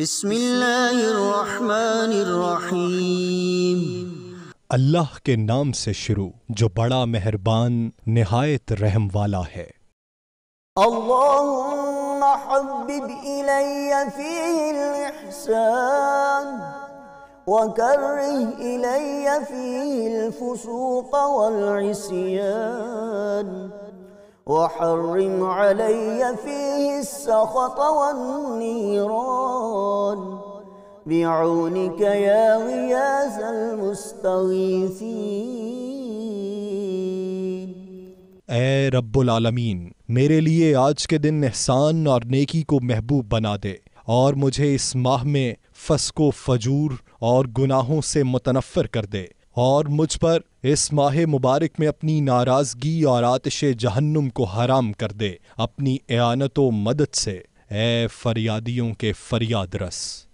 بسم اللہ الرحمن الرحیم اللہ کے نام سے شروع جو بڑا مہربان نہائیت رحم والا ہے اللہم حبب الی فی الاحسان وكره إلي فيه الفسوق والعصيان وحرم علي فيه السخط والنيران بعونك يا غياث المستغيثين ए रब्बुल आलमीन मेरे लिए आज के दिन एहसान और नेकी को महबूब बना दे और मुझे इस माह में फसको फजूर और गुनाहों से मुतनफ़र कर दे और मुझ पर इस माह मुबारक में अपनी नाराज़गी और आतश जहन्नुम को हराम कर दे अपनी एानत मदद से ए फरियादियों के फरियाद रस